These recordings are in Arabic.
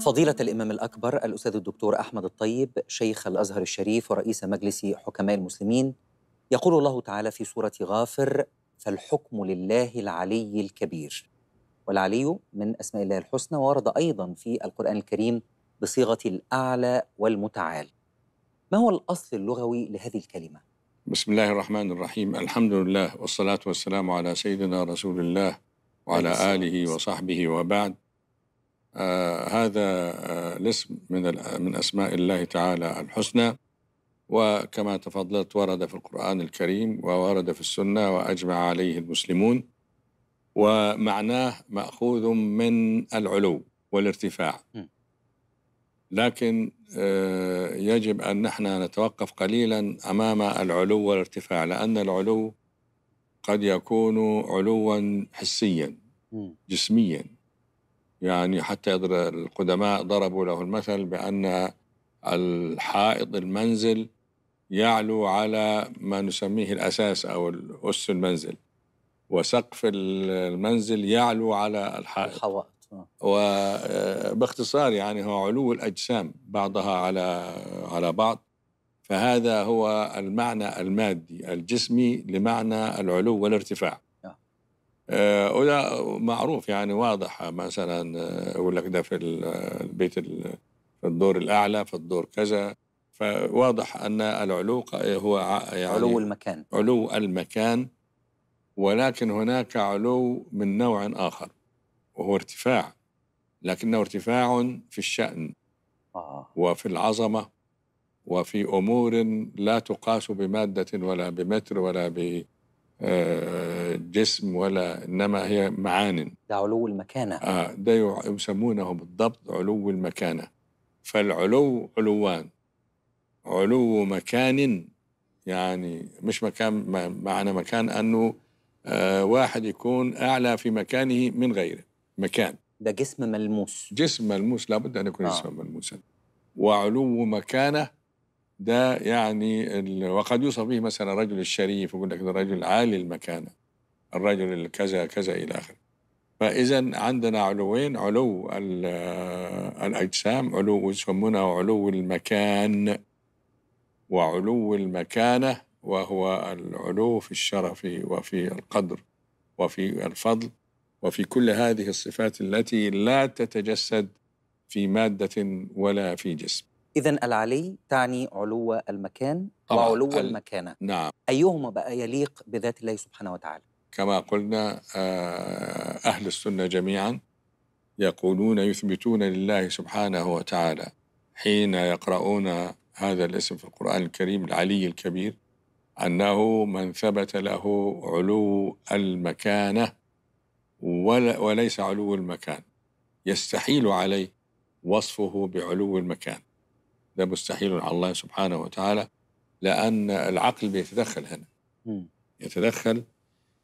فضيلة الإمام الأكبر الأستاذ الدكتور أحمد الطيب شيخ الأزهر الشريف ورئيس مجلس حكماء المسلمين يقول الله تعالى في سورة غافر فالحكم لله العلي الكبير والعلي من أسماء الله الحسنى ورد أيضا في القرآن الكريم بصيغة الأعلى والمتعال ما هو الأصل اللغوي لهذه الكلمة؟ بسم الله الرحمن الرحيم الحمد لله والصلاة والسلام على سيدنا رسول الله وعلى آله وصحبه وبعد آه، هذا آه، الاسم من من اسماء الله تعالى الحسنى وكما تفضلت ورد في القران الكريم وورد في السنه واجمع عليه المسلمون ومعناه ماخوذ من العلو والارتفاع لكن آه، يجب ان نحن نتوقف قليلا امام العلو والارتفاع لان العلو قد يكون علوا حسيا جسميا يعني حتى القدماء ضربوا له المثل بأن الحائط المنزل يعلو على ما نسميه الأساس أو أس المنزل وسقف المنزل يعلو على الحائط الحوائط آه. وباختصار آه، يعني هو علو الأجسام بعضها على على بعض فهذا هو المعنى المادي الجسمي لمعنى العلو والارتفاع آه، وده معروف يعني واضح مثلا آه، يقول لك ده في آه، البيت في الدور الاعلى في الدور كذا فواضح ان العلو هو يعني علو المكان علو المكان ولكن هناك علو من نوع اخر وهو ارتفاع لكنه ارتفاع في الشان وفي العظمه وفي امور لا تقاس بماده ولا بمتر ولا ب جسم ولا انما هي معان ده علو المكانه اه ده يسمونه بالضبط علو المكانه فالعلو علوان علو مكان يعني مش مكان معنى مكان انه آه واحد يكون اعلى في مكانه من غيره مكان ده جسم ملموس جسم ملموس لابد ان يكون آه. جسم ملموسا وعلو مكانه ده يعني وقد يوصف به مثلا الرجل الشريف يقول لك الرجل عالي المكانه الرجل كذا كذا إلى آخره فإذا عندنا علوين علو الأجسام علو يسمونه علو المكان وعلو المكانة وهو العلو في الشرف وفي القدر وفي الفضل وفي كل هذه الصفات التي لا تتجسد في مادة ولا في جسم إذا العلي تعني علو المكان وعلو المكانة نعم أيهما بقى يليق بذات الله سبحانه وتعالى كما قلنا آه، أهل السنة جميعا يقولون يثبتون لله سبحانه وتعالى حين يقرؤون هذا الاسم في القرآن الكريم العلي الكبير أنه من ثبت له علو المكانة وليس علو المكان يستحيل عليه وصفه بعلو المكان ده مستحيل على الله سبحانه وتعالى لأن العقل بيتدخل هنا يتدخل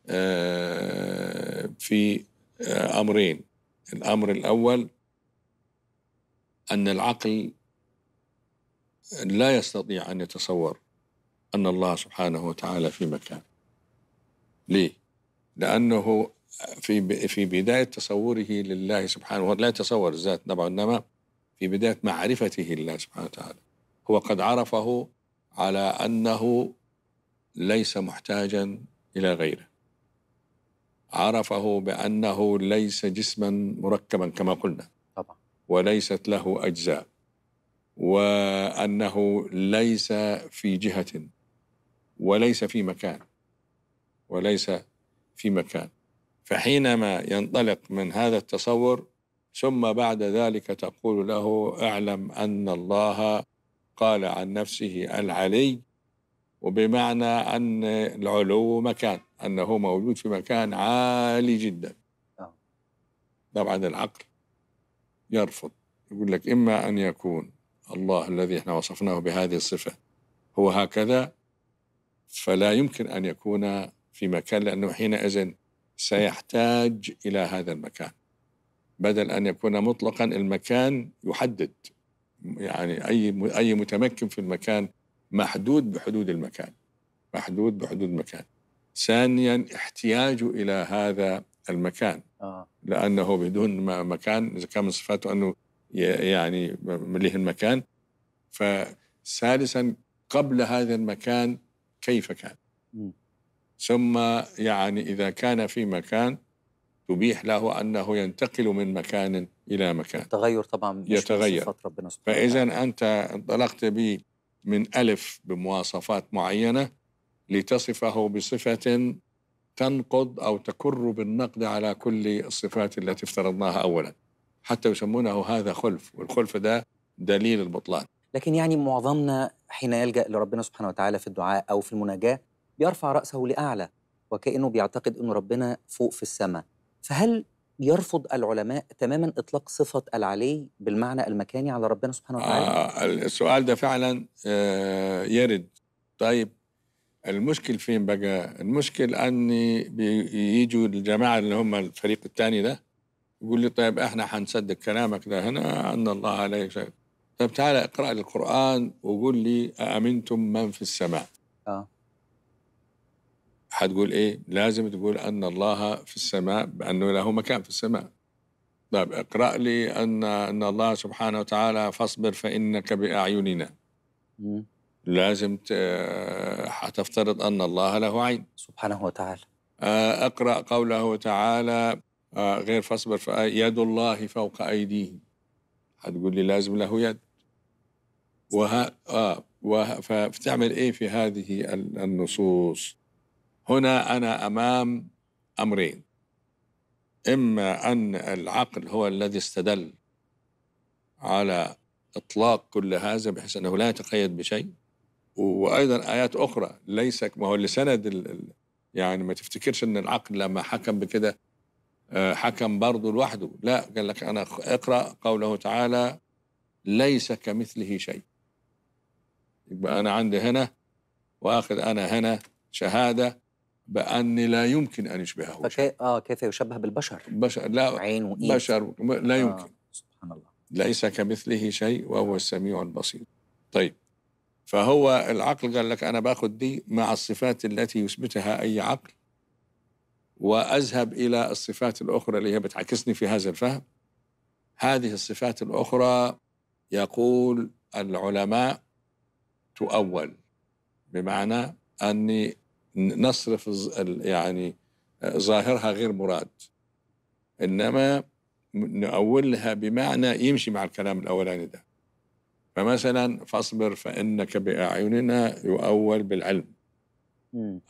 آه، في آه، امرين الامر الاول ان العقل لا يستطيع ان يتصور ان الله سبحانه وتعالى في مكان ليه لانه في في بدايه تصوره لله سبحانه وتعالى لا يتصور الذات طبعا انما في بدايه معرفته لله سبحانه وتعالى هو قد عرفه على انه ليس محتاجا الى غيره عرفه بأنه ليس جسما مركبا كما قلنا طبعا. وليست له أجزاء وأنه ليس في جهة وليس في مكان وليس في مكان فحينما ينطلق من هذا التصور ثم بعد ذلك تقول له اعلم ان الله قال عن نفسه العلي وبمعنى ان العلو مكان أنه موجود في مكان عالي جدا نعم. طبعا العقل يرفض يقول لك إما أن يكون الله الذي احنا وصفناه بهذه الصفة هو هكذا فلا يمكن أن يكون في مكان لأنه حينئذ سيحتاج إلى هذا المكان بدل أن يكون مطلقا المكان يحدد يعني أي أي متمكن في المكان محدود بحدود المكان محدود بحدود المكان ثانيا احتياجه إلى هذا المكان آه. لأنه بدون ما مكان إذا كان من صفاته أنه يعني له المكان فثالثا قبل هذا المكان كيف كان ثم يعني إذا كان في مكان تبيح له أنه ينتقل من مكان إلى مكان التغير طبعا يتغير ربنا سبحانه فإذا أنت انطلقت بي من ألف بمواصفات معينة لتصفه بصفه تنقض او تكر بالنقد على كل الصفات التي افترضناها اولا حتى يسمونه هذا خلف والخلف ده دليل البطلان لكن يعني معظمنا حين يلجا لربنا سبحانه وتعالى في الدعاء او في المناجاه بيرفع راسه لاعلى وكانه بيعتقد ان ربنا فوق في السماء فهل يرفض العلماء تماما اطلاق صفه العلي بالمعنى المكاني على ربنا سبحانه وتعالى آه السؤال ده فعلا آه يرد طيب المشكل فين بقى؟ المشكل اني بيجوا الجماعه اللي هم الفريق الثاني ده يقول لي طيب احنا حنصدق كلامك ده هنا ان الله عليك شيء طيب تعال اقرا لي القران وقول لي امنتم من في السماء اه حتقول ايه؟ لازم تقول ان الله في السماء بانه له مكان في السماء طيب اقرا لي ان ان الله سبحانه وتعالى فاصبر فانك باعيننا مم. لازم حتفترض أن الله له عين سبحانه وتعالى آه، أقرأ قوله تعالى آه، غير فاصبر يد الله فوق أيديهم هتقول لي لازم له يد وها آه فتعمل فبتعمل إيه في هذه النصوص هنا أنا أمام أمرين إما أن العقل هو الذي استدل على إطلاق كل هذا بحيث أنه لا يتقيد بشيء وايضا ايات اخرى ليس ما هو اللي سند ال... يعني ما تفتكرش ان العقل لما حكم بكده آه، حكم برضه لوحده لا قال لك انا اقرا قوله تعالى ليس كمثله شيء يبقى انا عندي هنا واخذ انا هنا شهاده بأني لا يمكن أن يشبهه فكي... شيء. آه كيف يشبه بالبشر بشر لا عين وإيد بشر لا آه، يمكن آه. سبحان الله ليس كمثله شيء وهو السميع البصير طيب فهو العقل قال لك أنا باخذ دي مع الصفات التي يثبتها أي عقل وأذهب إلى الصفات الأخرى اللي هي بتعكسني في هذا الفهم هذه الصفات الأخرى يقول العلماء تؤول بمعنى أني نصرف يعني ظاهرها غير مراد إنما نؤولها بمعنى يمشي مع الكلام الأولاني ده فمثلا فاصبر فانك باعيننا يؤول بالعلم مم.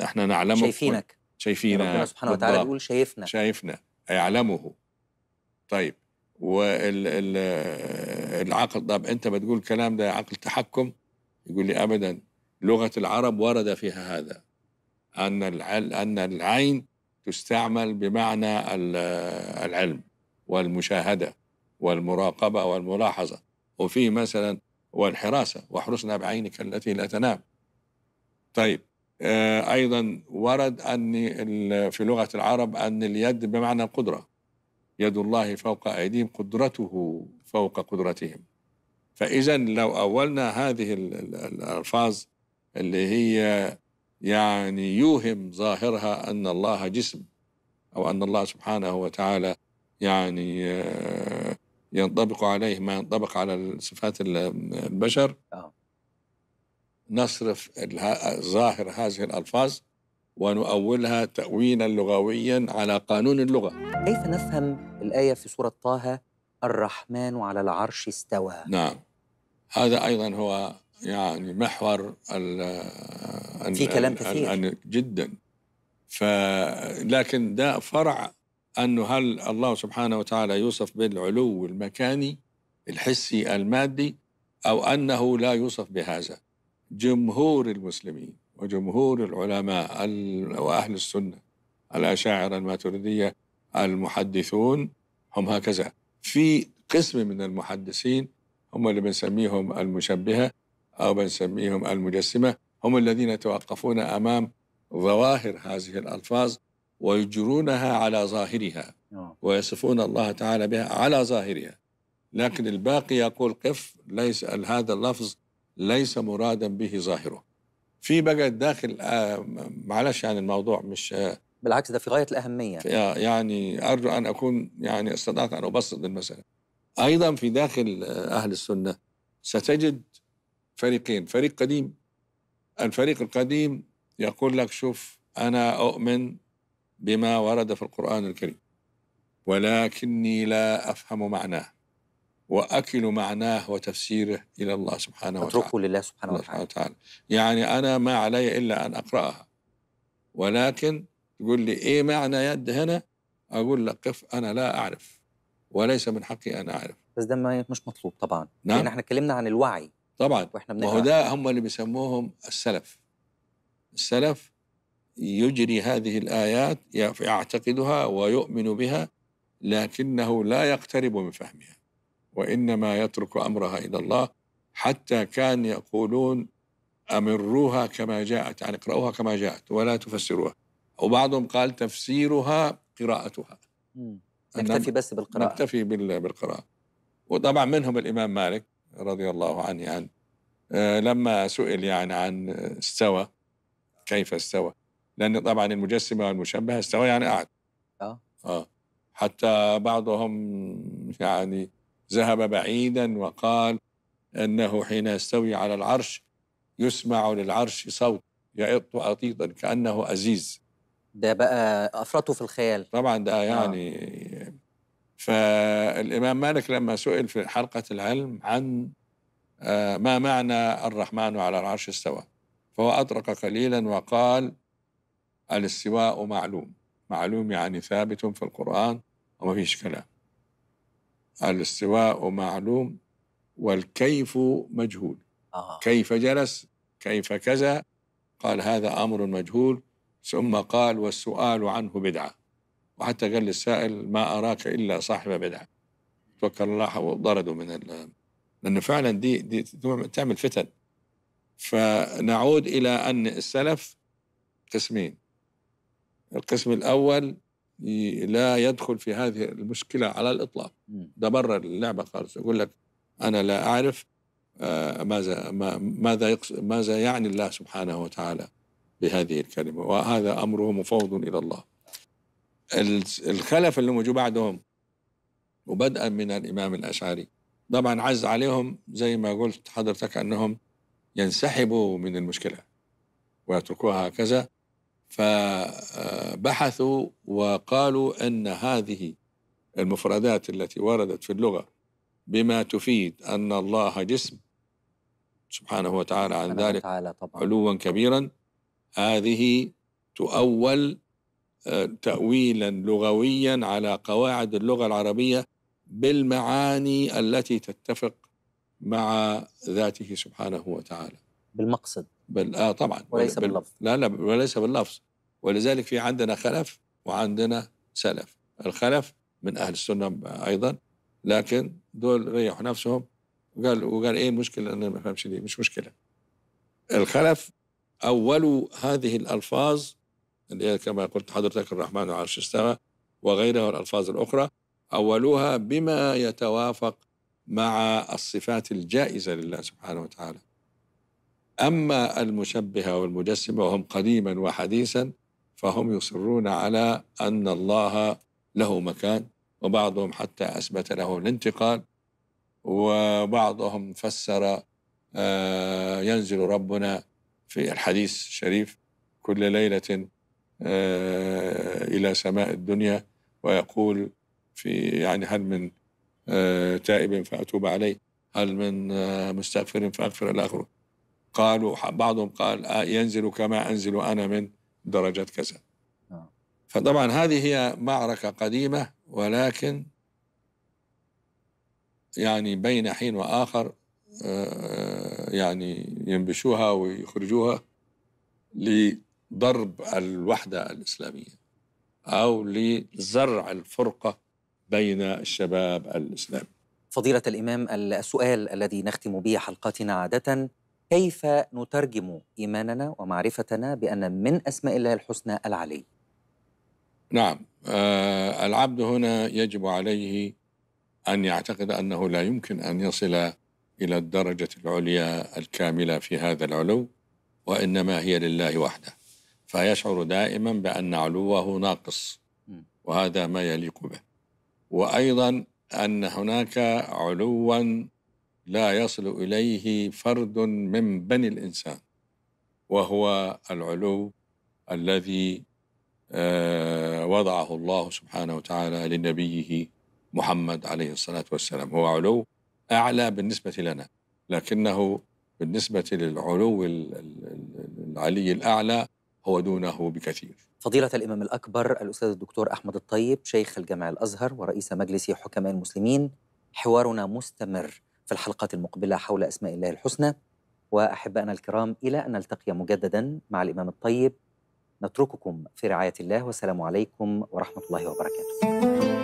احنا نعلمه شايفينك شايفينا ربنا سبحانه وتعالى بيقول شايفنا شايفنا يعلمه طيب والعقل طب انت بتقول الكلام ده عقل تحكم يقول لي ابدا لغه العرب ورد فيها هذا ان ان العين تستعمل بمعنى العلم والمشاهده والمراقبه والملاحظه وفي مثلا والحراسة واحرسنا بعينك التي لا تنام طيب آه، أيضا ورد أن في لغة العرب أن اليد بمعنى القدرة يد الله فوق أيديهم قدرته فوق قدرتهم فإذا لو أولنا هذه الألفاظ اللي هي يعني يوهم ظاهرها أن الله جسم أو أن الله سبحانه وتعالى يعني آه، ينطبق عليه ما ينطبق على صفات البشر آه. نصرف ظاهر هذه الألفاظ ونؤولها تأويلا لغويا على قانون اللغة كيف نفهم الآية في سورة طه الرحمن على العرش استوى نعم هذا أيضا هو يعني محور ال في كلام كثير جدا لكن ده فرع أنه هل الله سبحانه وتعالى يوصف بالعلو المكاني الحسي المادي أو أنه لا يوصف بهذا جمهور المسلمين وجمهور العلماء وأهل السنة الأشاعرة الماتريدية المحدثون هم هكذا في قسم من المحدثين هم اللي بنسميهم المشبهة أو بنسميهم المجسمة هم الذين يتوقفون أمام ظواهر هذه الألفاظ ويجرونها على ظاهرها آه. ويصفون الله تعالى بها على ظاهرها لكن الباقي يقول قف ليس هذا اللفظ ليس مرادا به ظاهره في بقى داخل آه معلش عن الموضوع مش آه بالعكس ده في غايه الاهميه آه، يعني ارجو ان اكون يعني استطعت ان ابسط المساله ايضا في داخل آه، اهل السنه ستجد فريقين فريق قديم الفريق القديم يقول لك شوف انا اؤمن بما ورد في القرآن الكريم ولكني لا أفهم معناه وأكل معناه وتفسيره إلى الله سبحانه وتعالى أتركه لله سبحانه وتعالى. سبحانه وتعالى يعني أنا ما علي إلا أن أقرأها ولكن تقول لي إيه معنى يد هنا أقول لك قف أنا لا أعرف وليس من حقي أن أعرف بس ده مش مطلوب طبعا نعم لأن احنا اتكلمنا عن الوعي طبعا وإحنا هم اللي بيسموهم السلف السلف يجري هذه الآيات يعتقدها ويؤمن بها لكنه لا يقترب من فهمها وإنما يترك أمرها إلى الله حتى كان يقولون أمروها كما جاءت يعني اقرأوها كما جاءت ولا تفسروها وبعضهم قال تفسيرها قراءتها نكتفي بس بالقراءة نكتفي بالقراءة وطبعا منهم الإمام مالك رضي الله عنه يعني آه، لما سئل يعني عن آه، استوى كيف استوى لان طبعا المجسمه والمشبهه استوى يعني قعد اه اه حتى بعضهم يعني ذهب بعيدا وقال انه حين يستوي على العرش يسمع للعرش صوت يعط أطيطا كأنه أزيز ده بقى أفرطه في الخيال طبعا ده آه. يعني آه. فالإمام مالك لما سئل في حلقة العلم عن آه، ما معنى الرحمن على العرش استوى فهو أطرق قليلا وقال الاستواء معلوم معلوم يعني ثابت في القرآن وما فيش كلام الاستواء معلوم والكيف مجهول آه. كيف جلس كيف كذا قال هذا أمر مجهول ثم قال والسؤال عنه بدعة وحتى قال للسائل ما أراك إلا صاحب بدعة توكل الله وطردوا من لأنه فعلا دي, دي تعمل فتن فنعود إلى أن السلف قسمين القسم الأول لا يدخل في هذه المشكلة على الإطلاق ده برا اللعبة خالص يقول لك أنا لا أعرف آه، ماذا ماذا ماذا يعني الله سبحانه وتعالى بهذه الكلمة وهذا أمره مفوض إلى الله الخلف اللي جو بعدهم وبدءا من الإمام الأشعري طبعا عز عليهم زي ما قلت حضرتك أنهم ينسحبوا من المشكلة ويتركوها هكذا فبحثوا وقالوا أن هذه المفردات التي وردت في اللغة بما تفيد أن الله جسم سبحانه وتعالى عن ذلك علوا كبيرا هذه تؤول آه، تأويلا لغويا على قواعد اللغة العربية بالمعاني التي تتفق مع ذاته سبحانه وتعالى بالمقصد بال... اه طبعا وليس بال... باللفظ لا لا وليس باللفظ ولذلك في عندنا خلف وعندنا سلف الخلف من اهل السنه ايضا لكن دول ريحوا نفسهم وقال وقال ايه المشكله انا ما فهمش دي مش مشكله الخلف اولوا هذه الالفاظ اللي هي كما قلت حضرتك الرحمن عرش استوى وغيرها الالفاظ الاخرى اولوها بما يتوافق مع الصفات الجائزه لله سبحانه وتعالى أما المشبهة والمجسمة وهم قديما وحديثا فهم يصرون على أن الله له مكان وبعضهم حتى أثبت له الانتقال وبعضهم فسر آه، ينزل ربنا في الحديث الشريف كل ليلة آه، إلى سماء الدنيا ويقول في يعني هل من آه، تائب فأتوب عليه هل من مستغفر فأغفر لآخره قالوا بعضهم قال آه، ينزل كما أنزل أنا من درجة كذا نعم. فطبعا هذه هي معركة قديمة ولكن يعني بين حين وآخر آه، آه، يعني ينبشوها ويخرجوها لضرب الوحدة الإسلامية أو لزرع الفرقة بين الشباب الإسلامي فضيلة الإمام السؤال الذي نختم به حلقاتنا عادة كيف نترجم إيماننا ومعرفتنا بأن من أسماء الله الحسنى العلي نعم آه العبد هنا يجب عليه أن يعتقد أنه لا يمكن أن يصل إلى الدرجة العليا الكاملة في هذا العلو وإنما هي لله وحده فيشعر دائما بأن علوه ناقص وهذا ما يليق به وأيضا أن هناك علوا لا يصل اليه فرد من بني الانسان وهو العلو الذي آه، وضعه الله سبحانه وتعالى لنبيه محمد عليه الصلاه والسلام هو علو اعلى بالنسبه لنا لكنه بالنسبه للعلو العلي الاعلى هو دونه بكثير. فضيلة الإمام الأكبر الأستاذ الدكتور أحمد الطيب شيخ الجامع الأزهر ورئيس مجلس حكماء المسلمين حوارنا مستمر في الحلقات المقبلة حول أسماء الله الحسنى وأحبائنا الكرام إلى أن نلتقي مجددا مع الإمام الطيب نترككم في رعاية الله والسلام عليكم ورحمة الله وبركاته